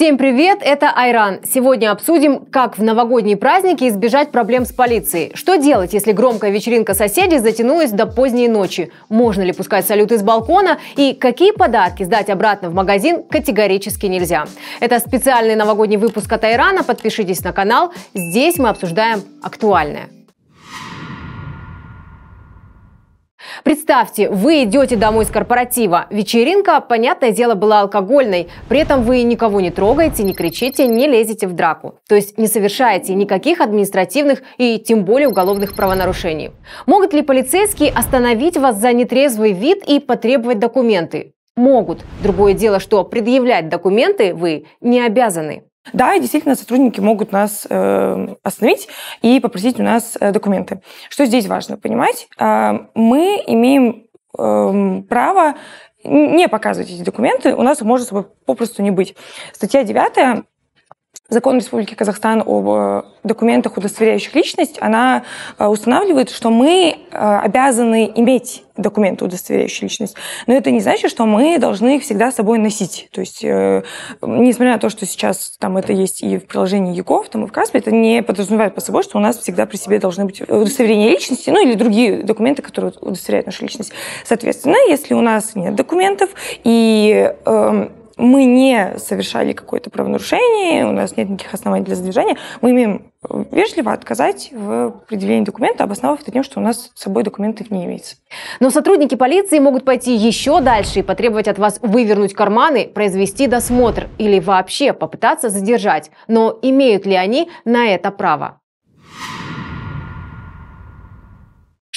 Всем привет, это Айран. Сегодня обсудим, как в новогодние праздники избежать проблем с полицией. Что делать, если громкая вечеринка соседей затянулась до поздней ночи? Можно ли пускать салют из балкона? И какие подарки сдать обратно в магазин категорически нельзя? Это специальный новогодний выпуск от Айрана. Подпишитесь на канал. Здесь мы обсуждаем актуальное. Представьте, вы идете домой с корпоратива. Вечеринка, понятное дело, была алкогольной. При этом вы никого не трогаете, не кричите, не лезете в драку. То есть не совершаете никаких административных и тем более уголовных правонарушений. Могут ли полицейские остановить вас за нетрезвый вид и потребовать документы? Могут. Другое дело, что предъявлять документы вы не обязаны. Да, и действительно сотрудники могут нас э, остановить и попросить у нас э, документы. Что здесь важно понимать? А, мы имеем эм, право не показывать эти документы, у нас их может попросту не быть. Статья 9 Закон Республики Казахстан об э, документах, удостоверяющих личность, она э, устанавливает, что мы э, обязаны иметь документы, удостоверяющие личность. Но это не значит, что мы должны их всегда с собой носить. То есть, несмотря на то, что сейчас там это есть и в приложении ЯКОВ, там и в КАСПе, это не подразумевает по собой, что у нас всегда при себе должны быть удостоверения личности, ну или другие документы, которые удостоверяют нашу личность. Соответственно, если у нас нет документов и эм, мы не совершали какое-то правонарушение, у нас нет никаких оснований для задержания, мы имеем э, вежливо отказать в предъявлении документа, обосновав это тем, что у нас с собой документов не имеется. Но сотрудники полиции могут пойти еще дальше и потребовать от вас вывернуть карманы, произвести досмотр или вообще попытаться задержать. Но имеют ли они на это право?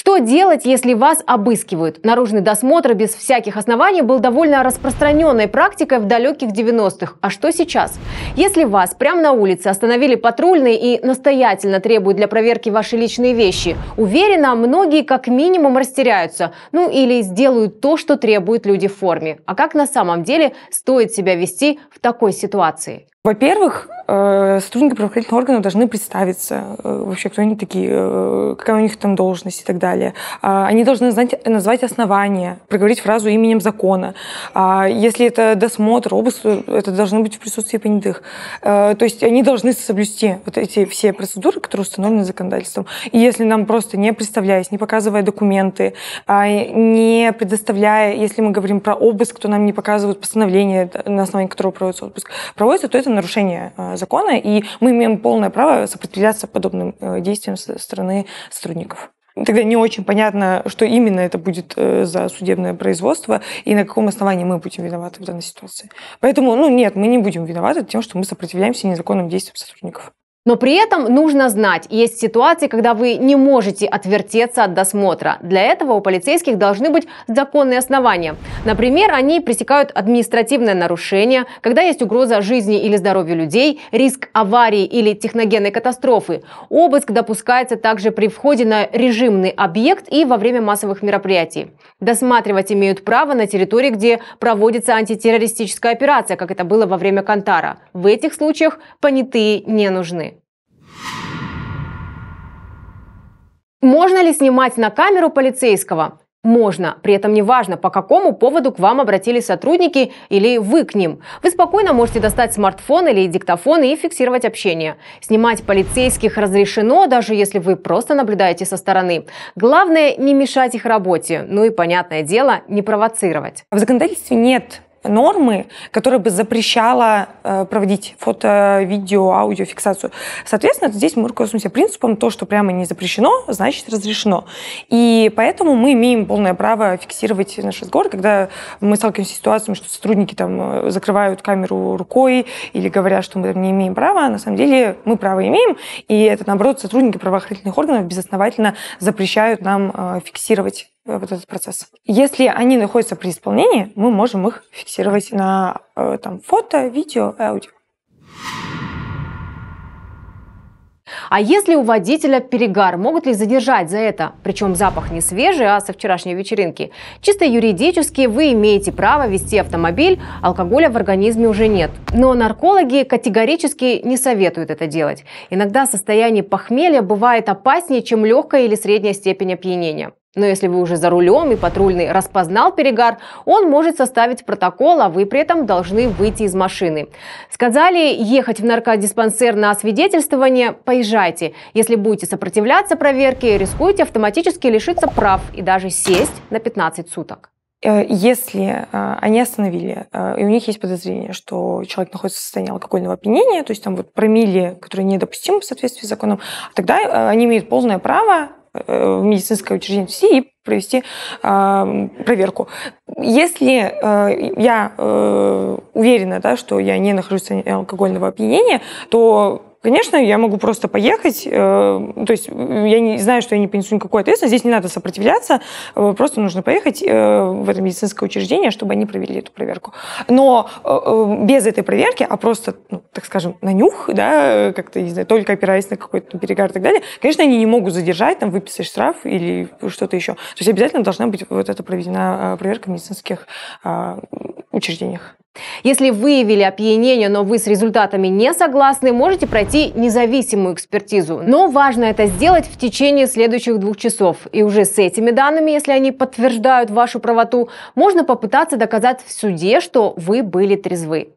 Что делать, если вас обыскивают? Наружный досмотр без всяких оснований был довольно распространенной практикой в далеких 90-х. А что сейчас? Если вас прямо на улице остановили патрульные и настоятельно требуют для проверки ваши личные вещи, уверена, многие как минимум растеряются. Ну или сделают то, что требуют люди в форме. А как на самом деле стоит себя вести в такой ситуации? Во-первых, э, сотрудники правоохранительных органов должны представиться э, вообще, кто они такие, э, какая у них там должность и так далее. А, они должны знать, назвать основания, проговорить фразу именем закона. А, если это досмотр, обыск, это должно быть в присутствии понятых. То есть они должны соблюсти вот эти все процедуры, которые установлены законодательством. И если нам просто не представляясь, не показывая документы, а, не предоставляя, если мы говорим про обыск, то нам не показывают постановление, на основании которого проводится обыск, проводится, то это нарушение э, закона, и мы имеем полное право сопротивляться подобным э, действиям со стороны сотрудников. Тогда не очень понятно, что именно это будет э, за судебное производство и на каком основании мы будем виноваты в данной ситуации. Поэтому, ну нет, мы не будем виноваты тем, что мы сопротивляемся незаконным действиям сотрудников. Но при этом нужно знать, есть ситуации, когда вы не можете отвертеться от досмотра. Для этого у полицейских должны быть законные основания. Например, они пресекают административное нарушение, когда есть угроза жизни или здоровью людей, риск аварии или техногенной катастрофы. Обыск допускается также при входе на режимный объект и во время массовых мероприятий. Досматривать имеют право на территории, где проводится антитеррористическая операция, как это было во время Кантара. В этих случаях понятые не нужны. Можно ли снимать на камеру полицейского? Можно, при этом не важно, по какому поводу к вам обратились сотрудники или вы к ним. Вы спокойно можете достать смартфон или диктофон и фиксировать общение. Снимать полицейских разрешено, даже если вы просто наблюдаете со стороны. Главное не мешать их работе, ну и, понятное дело, не провоцировать. В законодательстве нет нормы, которая бы запрещала э, проводить фото, видео, аудиофиксацию. Соответственно, здесь мы руководствуемся принципом, то, что прямо не запрещено, значит разрешено. И поэтому мы имеем полное право фиксировать наш разговор, когда мы сталкиваемся с ситуацией, что сотрудники там э, закрывают камеру рукой или говорят, что мы там не имеем права, на самом деле мы право имеем, и это, наоборот, сотрудники правоохранительных органов безосновательно запрещают нам э, фиксировать вот этот процесс. Если они находятся при исполнении, мы можем их фиксировать на э, там, фото, видео, аудио. А если у водителя перегар, могут ли задержать за это? Причем запах не свежий, а со вчерашней вечеринки. Чисто юридически вы имеете право вести автомобиль, алкоголя в организме уже нет. Но наркологи категорически не советуют это делать. Иногда состояние похмелья бывает опаснее, чем легкая или средняя степень опьянения. Но если вы уже за рулем и патрульный распознал перегар, он может составить протокол, а вы при этом должны выйти из машины. Сказали ехать в наркодиспансер на освидетельствование – поезжайте. Если будете сопротивляться проверке, рискуете автоматически лишиться прав и даже сесть на 15 суток э, если э, они остановили, э, и у них есть подозрение, что человек находится в состоянии алкогольного опьянения, то есть там вот промили, которые недопустимы в соответствии с законом, тогда они имеют полное право в медицинское учреждение ТСИ и провести а, проверку. Если э, я э, уверена, да, что я не нахожусь в алкогольного опьянения, то Конечно, я могу просто поехать, э, то есть э, я не знаю, что я не понесу никакой ответственности, здесь не надо сопротивляться, э, просто нужно поехать э, в это медицинское учреждение, чтобы они провели эту проверку. Но э, э без этой проверки, а просто, ну, так скажем, на нюх, да, э, как-то, не знаю, только опираясь на какой-то перегар и так далее, конечно, они не могут задержать, там, выписать штраф или что-то еще. То есть обязательно должна быть вот эта проведена проверка в медицинских э, учреждениях. Если выявили опьянение, но вы с результатами не согласны, можете пройти независимую экспертизу. Но важно это сделать в течение следующих двух часов. И уже с этими данными, если они подтверждают вашу правоту, можно попытаться доказать в суде, что вы были трезвы.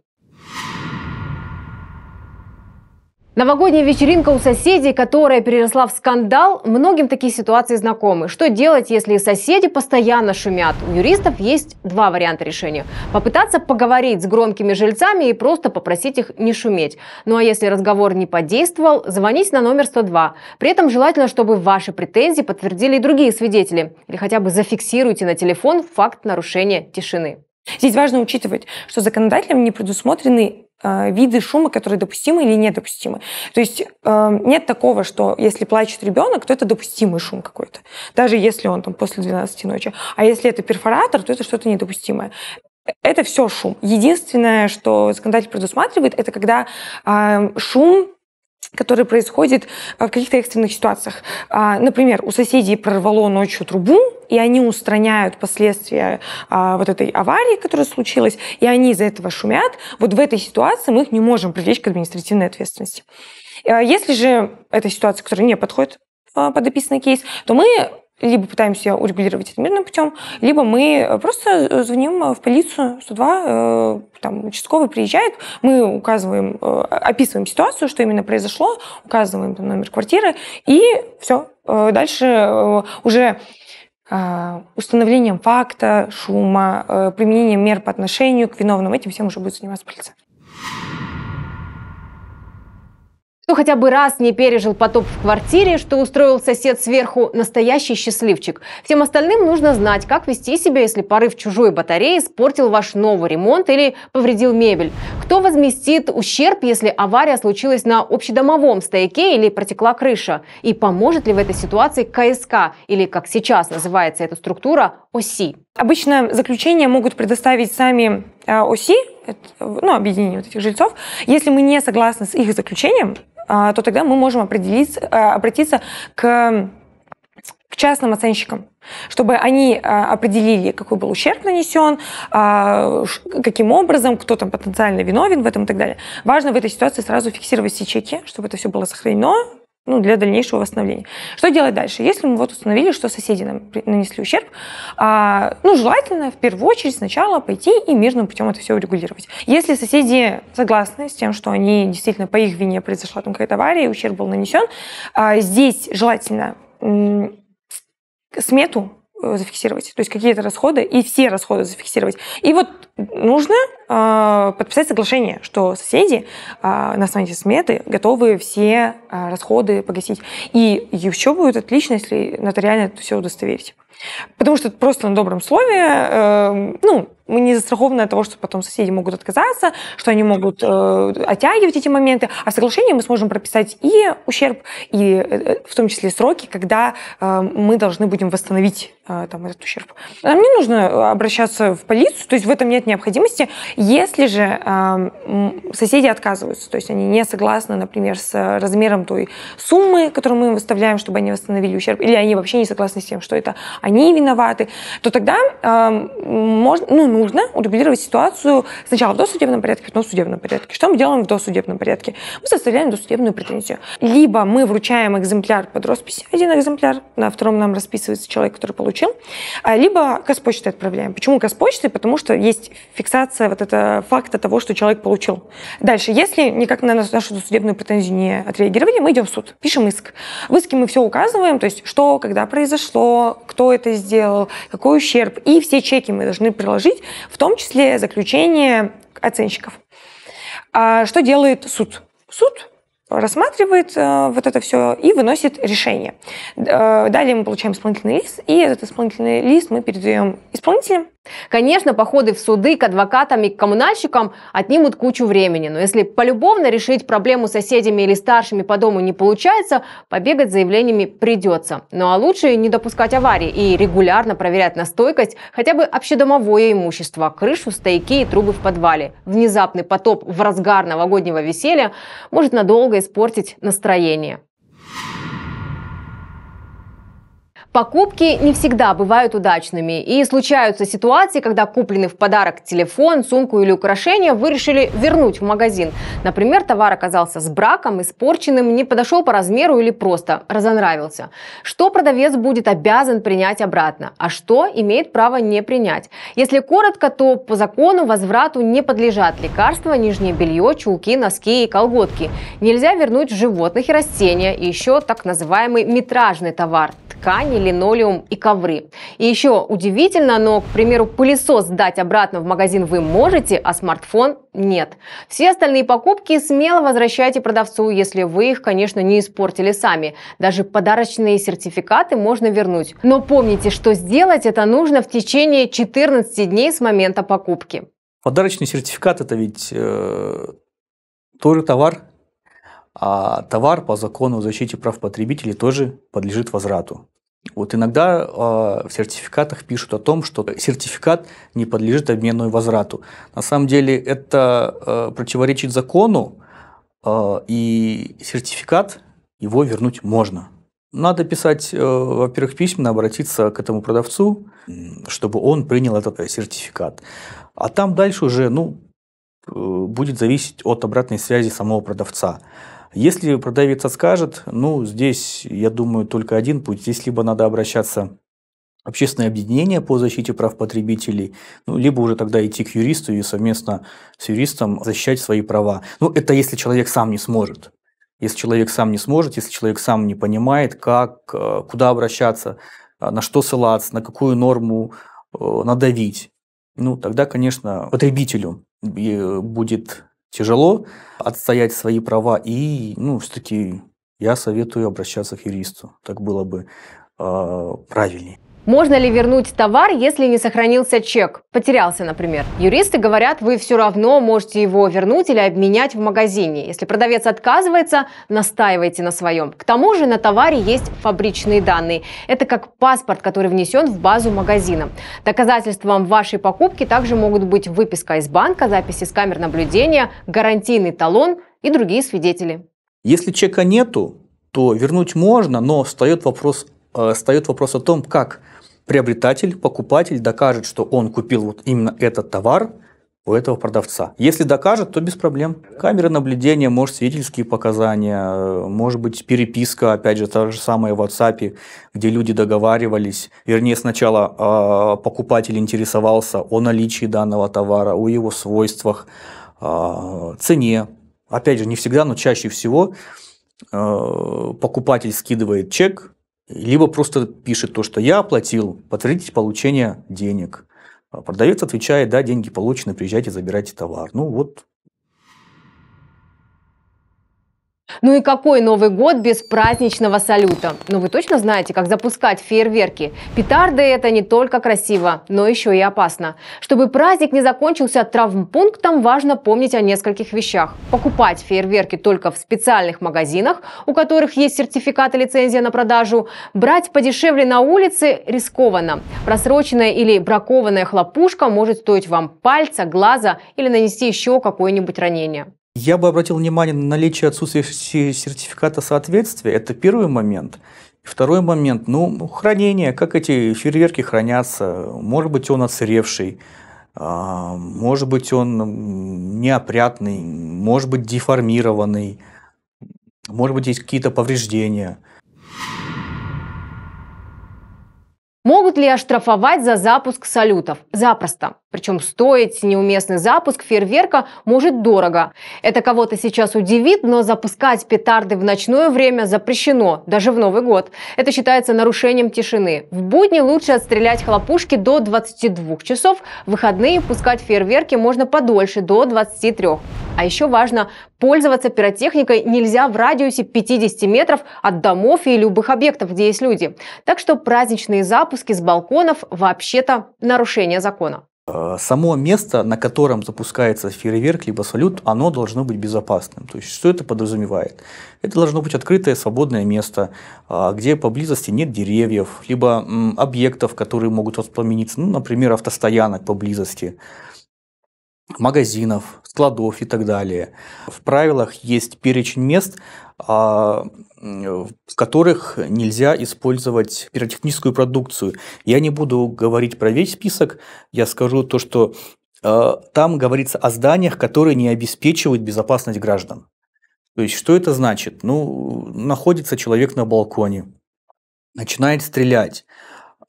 Новогодняя вечеринка у соседей, которая переросла в скандал, многим такие ситуации знакомы. Что делать, если соседи постоянно шумят? У юристов есть два варианта решения. Попытаться поговорить с громкими жильцами и просто попросить их не шуметь. Ну а если разговор не подействовал, звонить на номер 102. При этом желательно, чтобы ваши претензии подтвердили и другие свидетели. Или хотя бы зафиксируйте на телефон факт нарушения тишины. Здесь важно учитывать, что законодателем не предусмотрены Э, виды шума, которые допустимы или недопустимы. То есть эм, нет такого, что если плачет ребенок, то это допустимый шум какой-то, даже если он там после 12 ночи. А если это перфоратор, то это что-то недопустимое. Это все шум. Единственное, что законодатель предусматривает, это когда эм, шум который происходит э, в каких-то экстренных ситуациях. А, например, у соседей прорвало ночью трубу, и они устраняют последствия а, вот этой аварии, которая случилась, и они из-за этого шумят, вот в этой ситуации мы их не можем привлечь к административной ответственности. А, если же эта ситуация, которая не подходит под описанный кейс, то мы либо пытаемся урегулировать это мирным путем, либо мы э, просто э, звоним э, в полицию 102, там участковый приезжает, мы указываем, описываем ситуацию, что именно произошло, указываем там, номер квартиры, и все. Дальше уже установлением факта, шума, применением мер по отношению к виновным, этим всем уже будет заниматься полиция. Кто хотя бы раз не пережил потоп в квартире, что устроил сосед сверху, настоящий счастливчик. Всем остальным нужно знать, как вести себя, если порыв чужой батареи испортил ваш новый ремонт или повредил мебель. Кто возместит ущерб, если авария случилась на общедомовом стояке или протекла крыша? И поможет ли в этой ситуации КСК, или как сейчас называется эта структура, ОСИ? Обычно заключение могут предоставить сами а, оси, ну, объединение вот этих жильцов. Если мы не согласны с их заключением, а, то тогда мы можем а, обратиться к к частным оценщикам, чтобы они определили, какой был ущерб нанесен, каким образом, кто там потенциально виновен в этом и так далее. Важно в этой ситуации сразу фиксировать все чеки, чтобы это все было сохранено, ну, для дальнейшего восстановления. Что делать дальше? Если мы вот установили, что соседи нам нанесли ущерб, а, ну, желательно в первую очередь сначала пойти и мирным путем это все урегулировать. Если соседи согласны с тем, что они действительно по их вине произошла там какая-то авария, ущерб был нанесен, а, здесь желательно смету э, зафиксировать, то есть какие-то расходы, и все расходы зафиксировать. И вот нужно э, подписать соглашение, что соседи э, на основании сметы готовы все э, расходы погасить. И еще будет отлично, если нотариально это все удостоверить. Потому что просто на добром слове, э, ну, мы не застрахованы от того, что потом соседи могут отказаться, что они могут э, оттягивать эти моменты. А в соглашении мы сможем прописать и ущерб, и э, в том числе сроки, когда э, мы должны будем восстановить э, там, этот ущерб. Нам не нужно обращаться в полицию, то есть в этом нет необходимости. Если же э, соседи отказываются, то есть они не согласны, например, с размером той суммы, которую мы выставляем, чтобы они восстановили ущерб, или они вообще не согласны с тем, что это они виноваты, то тогда э, эм, можно, ну, нужно урегулировать ситуацию сначала в досудебном порядке, потом в судебном порядке. Что мы делаем в досудебном порядке? Мы составляем досудебную претензию. Либо мы вручаем экземпляр под роспись, один экземпляр, на втором нам расписывается человек, который получил, а, либо Казпочтой отправляем. Почему Казпочтой? Потому что есть фиксация вот это факта того, что человек получил. Дальше, если никак на нашу судебную претензию не отреагировали, мы идем в суд, пишем иск. В иске мы все указываем, то есть что, когда произошло, кто это сделал, какой ущерб, и все чеки мы должны приложить, в том числе заключение оценщиков. А что делает суд? Суд рассматривает э, вот это все и выносит решение. Э, далее мы получаем исполнительный лист, и этот исполнительный лист мы передаем исполнителям, Конечно, походы в суды к адвокатам и к коммунальщикам отнимут кучу времени, но если полюбовно решить проблему с соседями или старшими по дому не получается, побегать заявлениями придется. Ну а лучше не допускать аварий и регулярно проверять на стойкость хотя бы общедомовое имущество, крышу, стояки и трубы в подвале. Внезапный потоп в разгар новогоднего веселья может надолго испортить настроение. Покупки не всегда бывают удачными, и случаются ситуации, когда купленный в подарок телефон, сумку или украшение вы решили вернуть в магазин. Например, товар оказался с браком, испорченным, не подошел по размеру или просто разонравился. Что продавец будет обязан принять обратно, а что имеет право не принять? Если коротко, то по закону возврату не подлежат лекарства, нижнее белье, чулки, носки и колготки. Нельзя вернуть животных и растения, и еще так называемый метражный товар – ткани линолеум и ковры. И еще удивительно, но, к примеру, пылесос дать обратно в магазин вы можете, а смартфон нет. Все остальные покупки смело возвращайте продавцу, если вы их, конечно, не испортили сами. Даже подарочные сертификаты можно вернуть. Но помните, что сделать это нужно в течение 14 дней с момента покупки. Подарочный сертификат – это ведь э, тоже товар, а товар по закону о защите прав потребителей тоже подлежит возврату. Вот иногда а, в сертификатах пишут о том, что сертификат не подлежит обмену и возврату. На самом деле это а, противоречит закону, а, и сертификат его вернуть можно. Надо писать, э, во-первых, письменно, обратиться к этому продавцу, чтобы он принял этот сертификат. А там дальше уже ну, э, будет зависеть от обратной связи самого продавца. Если продавец скажет, ну, здесь, я думаю, только один путь. Здесь либо надо обращаться в общественное объединение по защите прав потребителей, ну, либо уже тогда идти к юристу и совместно с юристом защищать свои права. Ну, это если человек сам не сможет. Если человек сам не сможет, если человек сам не понимает, как, э, куда обращаться, э, на что ссылаться, на какую норму э, надавить, ну, тогда, конечно, потребителю будет тяжело отстоять свои права. И, ну, все-таки я советую обращаться к юристу. Так было бы э, правильнее. Можно ли вернуть товар, если не сохранился чек? Потерялся, например. Юристы говорят, вы все равно можете его вернуть или обменять в магазине. Если продавец отказывается, настаивайте на своем. К тому же на товаре есть фабричные данные. Это как паспорт, который внесен в базу магазина. Доказательством вашей покупки также могут быть выписка из банка, записи с камер наблюдения, гарантийный талон и другие свидетели. Если чека нету, то вернуть можно, но встает вопрос Э, встает вопрос о том, как приобретатель, покупатель докажет, что он купил вот именно этот товар у этого продавца. Если докажет, то без проблем. Камеры наблюдения, может, свидетельские показания, э, может быть, переписка, опять же, та же самая в WhatsApp, где люди договаривались. Вернее, сначала э, покупатель интересовался о наличии данного товара, о его свойствах, э, цене. Опять же, не всегда, но чаще всего э, покупатель скидывает чек, либо просто пишет то, что я оплатил, подтвердите получение денег. А, продавец отвечает, да, деньги получены, приезжайте, забирайте товар. Ну вот Ну и какой Новый год без праздничного салюта? Ну вы точно знаете, как запускать фейерверки. Петарды это не только красиво, но еще и опасно. Чтобы праздник не закончился травмпунктом, важно помнить о нескольких вещах. Покупать фейерверки только в специальных магазинах, у которых есть сертификат и лицензия на продажу. Брать подешевле на улице рискованно. Просроченная или бракованная хлопушка может стоить вам пальца, глаза или нанести еще какое-нибудь ранение. Я бы обратил внимание на наличие отсутствия сертификата соответствия. Это первый момент. Второй момент, ну, хранение, как эти фейерверки хранятся, может быть, он отсыревший, а, может быть, он неопрятный, может быть, деформированный, может быть, есть какие-то повреждения. Могут ли оштрафовать за запуск салютов? Запросто. Причем стоить неуместный запуск фейерверка может дорого. Это кого-то сейчас удивит, но запускать петарды в ночное время запрещено, даже в Новый год. Это считается нарушением тишины. В будни лучше отстрелять хлопушки до 22 часов, в выходные пускать фейерверки можно подольше, до 23. А еще важно, пользоваться пиротехникой нельзя в радиусе 50 метров от домов и любых объектов, где есть люди. Так что праздничные запуски с балконов вообще-то нарушение закона. Э, само место, на котором запускается фейерверк либо салют, оно должно быть безопасным. То есть, что это подразумевает? Это должно быть открытое, свободное место, э, где поблизости нет деревьев, либо объектов, которые могут воспламениться, ну, например, автостоянок поблизости магазинов, складов и так далее. В правилах есть перечень мест, а, в которых нельзя использовать пиротехническую продукцию. Я не буду говорить про весь список, я скажу то, что а, там говорится о зданиях, которые не обеспечивают безопасность граждан. То есть, что это значит? Ну, находится человек на балконе, начинает стрелять.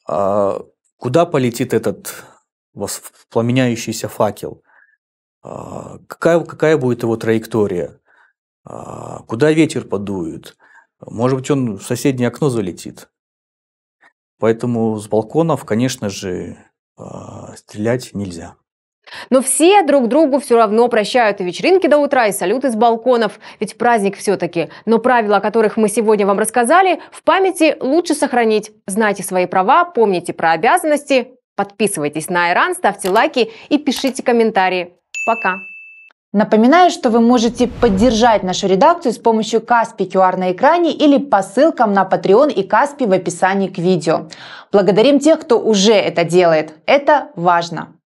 А, куда полетит этот воспламеняющийся факел? А, какая, какая будет его траектория, а, куда ветер подует, может быть, он в соседнее окно залетит. Поэтому с балконов, конечно же, а, стрелять нельзя. Но все друг другу все равно прощают и вечеринки до утра, и салюты с балконов. Ведь праздник все-таки. Но правила, о которых мы сегодня вам рассказали, в памяти лучше сохранить. Знайте свои права, помните про обязанности. Подписывайтесь на Иран, ставьте лайки и пишите комментарии. Пока! Напоминаю, что вы можете поддержать нашу редакцию с помощью Каспи QR на экране или по ссылкам на Patreon и Каспи в описании к видео. Благодарим тех, кто уже это делает. Это важно!